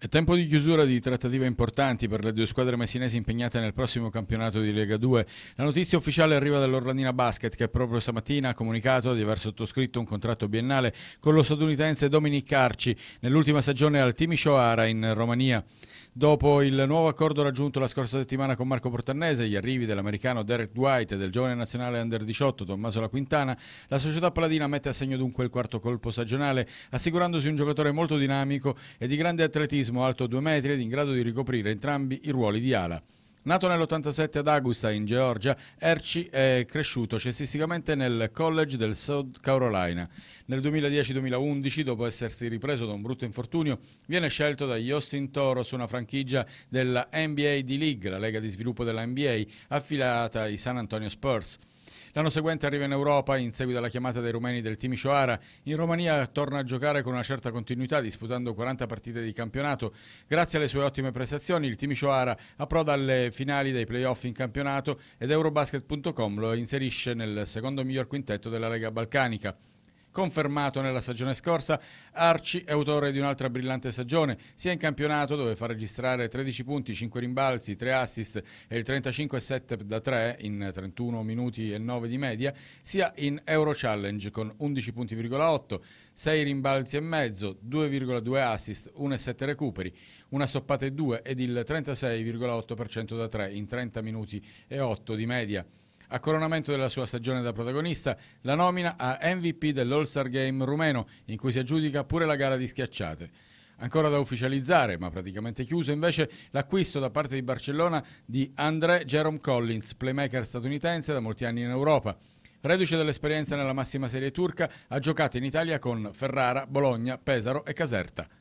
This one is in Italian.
È tempo di chiusura di trattative importanti per le due squadre messinesi impegnate nel prossimo campionato di Lega 2. La notizia ufficiale arriva dall'Orlandina Basket che proprio stamattina ha comunicato di aver sottoscritto un contratto biennale con lo statunitense Dominic Carci nell'ultima stagione al Timisoara in Romania. Dopo il nuovo accordo raggiunto la scorsa settimana con Marco Portannese, gli arrivi dell'americano Derek Dwight e del giovane nazionale under 18 Tommaso La Quintana, la società paladina mette a segno dunque il quarto colpo stagionale, assicurandosi un giocatore molto dinamico e di grande atletismo, alto 2 metri ed in grado di ricoprire entrambi i ruoli di ala. Nato nell'87 ad Augusta, in Georgia, Erci è cresciuto cestisticamente nel college del South Carolina. Nel 2010-2011, dopo essersi ripreso da un brutto infortunio, viene scelto dagli Austin Toros, una franchigia della NBA D-League, la lega di sviluppo della NBA, affiliata ai San Antonio Spurs. L'anno seguente arriva in Europa in seguito alla chiamata dei rumeni del team Timișoara. In Romania torna a giocare con una certa continuità, disputando 40 partite di campionato. Grazie alle sue ottime prestazioni, il team Timișoara approda alle finali dei playoff in campionato ed Eurobasket.com lo inserisce nel secondo miglior quintetto della Lega Balcanica confermato nella stagione scorsa. Arci è autore di un'altra brillante stagione, sia in campionato dove fa registrare 13 punti, 5 rimbalzi, 3 assist e il 35,7 da 3 in 31 minuti e 9 di media, sia in Euro Challenge con 11 punti,8, 6 rimbalzi e mezzo, 2,2 assist, 1,7 recuperi, una stoppata e 2 ed il 36,8% da 3 in 30 minuti e 8 di media. A coronamento della sua stagione da protagonista, la nomina a MVP dell'All-Star Game rumeno, in cui si aggiudica pure la gara di schiacciate. Ancora da ufficializzare, ma praticamente chiuso invece, l'acquisto da parte di Barcellona di André Jerome Collins, playmaker statunitense da molti anni in Europa. Reduce dell'esperienza nella massima serie turca, ha giocato in Italia con Ferrara, Bologna, Pesaro e Caserta.